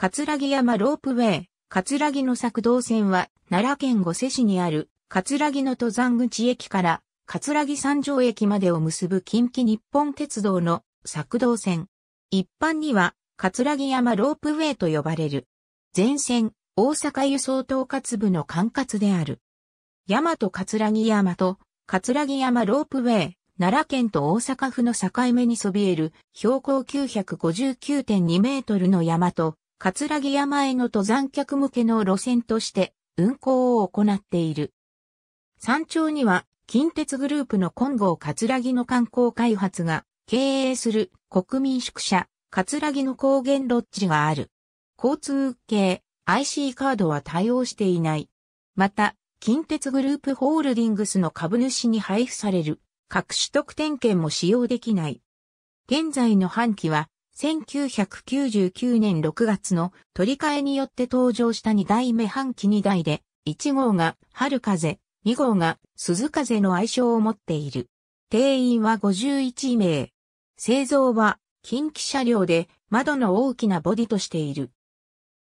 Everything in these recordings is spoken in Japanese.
葛城山ロープウェイ、葛城の作動線は、奈良県五瀬市にある、葛城の登山口駅から、葛城山上駅までを結ぶ近畿日本鉄道の作動線。一般には、葛城山ロープウェイと呼ばれる。全線、大阪輸送統括部の管轄である。大和葛城山と、葛城山ロープウェイ、奈良県と大阪府の境目にそびえる標高959.2メートルの山と葛城山への登山客向けの路線として運行を行っている。山頂には近鉄グループの金剛葛城の観光開発が経営する国民宿舎葛城の高原ロッジがある。交通系 IC カードは対応していない。また、近鉄グループホールディングスの株主に配布される各種特典券も使用できない。現在の半期は1999年6月の取り替えによって登場した2代目半期2代で、1号が春風、2号が鈴風の愛称を持っている。定員は51名。製造は近畿車両で窓の大きなボディとしている。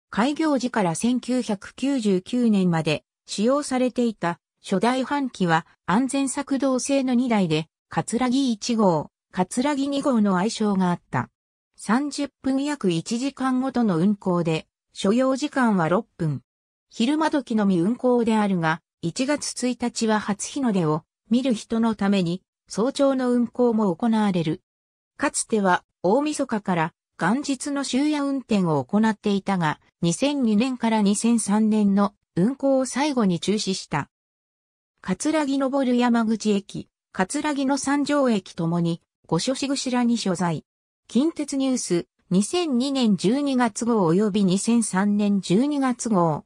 開業時から1999年まで使用されていた初代半期は安全作動性の2台で、カツラギ1号、カツラギ2号の愛称があった。30分約1時間ごとの運行で、所要時間は6分。昼間時のみ運行であるが、1月1日は初日の出を見る人のために、早朝の運行も行われる。かつては、大晦日から元日の終夜運転を行っていたが、2002年から2003年の運行を最後に中止した。葛城る山口駅、葛城の三条駅ともに、御所しぐしらに所在。近鉄ニュース、2002年12月号及び2003年12月号。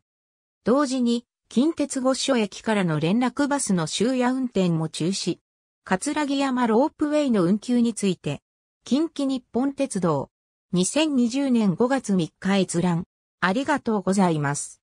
同時に、近鉄五所駅からの連絡バスの終夜運転も中止。葛城山ロープウェイの運休について、近畿日本鉄道、2020年5月3日閲覧。ありがとうございます。